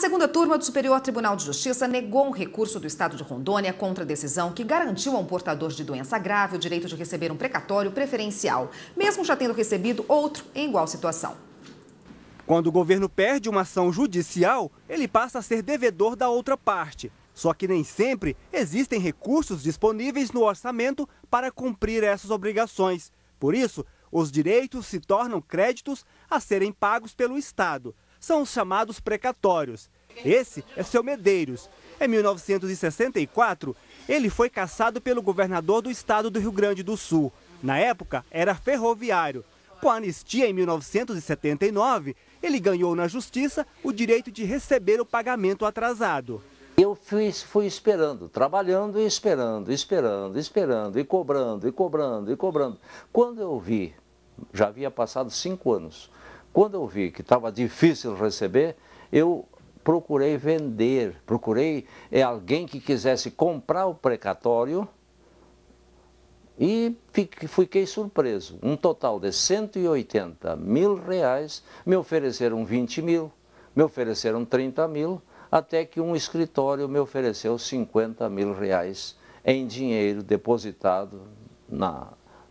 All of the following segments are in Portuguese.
segunda turma do Superior Tribunal de Justiça negou um recurso do Estado de Rondônia contra a decisão que garantiu a um portador de doença grave o direito de receber um precatório preferencial, mesmo já tendo recebido outro em igual situação. Quando o governo perde uma ação judicial, ele passa a ser devedor da outra parte. Só que nem sempre existem recursos disponíveis no orçamento para cumprir essas obrigações. Por isso, os direitos se tornam créditos a serem pagos pelo Estado são os chamados precatórios. Esse é seu Medeiros. Em 1964, ele foi caçado pelo governador do estado do Rio Grande do Sul. Na época, era ferroviário. Com a anistia em 1979, ele ganhou na justiça o direito de receber o pagamento atrasado. Eu fui, fui esperando, trabalhando e esperando, esperando, esperando, e cobrando, e cobrando, e cobrando. Quando eu vi, já havia passado cinco anos, quando eu vi que estava difícil receber, eu procurei vender, procurei eh, alguém que quisesse comprar o precatório e fiquei surpreso. Um total de 180 mil reais, me ofereceram 20 mil, me ofereceram 30 mil, até que um escritório me ofereceu 50 mil reais em dinheiro depositado na,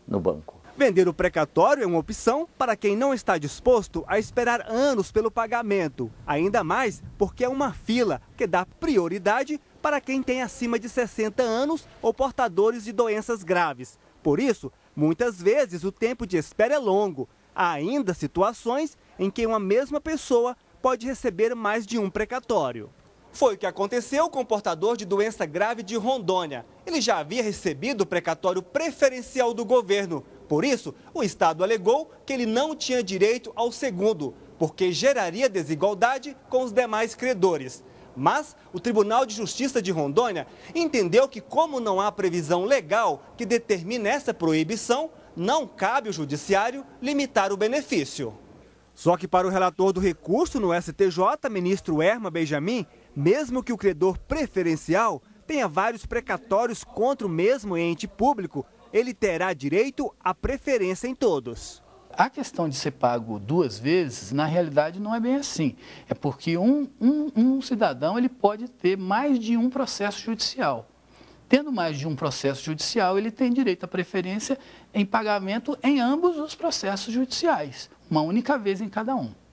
no banco. Vender o precatório é uma opção para quem não está disposto a esperar anos pelo pagamento, ainda mais porque é uma fila que dá prioridade para quem tem acima de 60 anos ou portadores de doenças graves. Por isso, muitas vezes o tempo de espera é longo. Há ainda situações em que uma mesma pessoa pode receber mais de um precatório. Foi o que aconteceu com o portador de doença grave de Rondônia. Ele já havia recebido o precatório preferencial do governo, por isso, o Estado alegou que ele não tinha direito ao segundo, porque geraria desigualdade com os demais credores. Mas o Tribunal de Justiça de Rondônia entendeu que, como não há previsão legal que determine essa proibição, não cabe ao Judiciário limitar o benefício. Só que, para o relator do recurso no STJ, ministro Erma Benjamin, mesmo que o credor preferencial tenha vários precatórios contra o mesmo ente público, ele terá direito à preferência em todos. A questão de ser pago duas vezes, na realidade, não é bem assim. É porque um, um, um cidadão ele pode ter mais de um processo judicial. Tendo mais de um processo judicial, ele tem direito à preferência em pagamento em ambos os processos judiciais, uma única vez em cada um.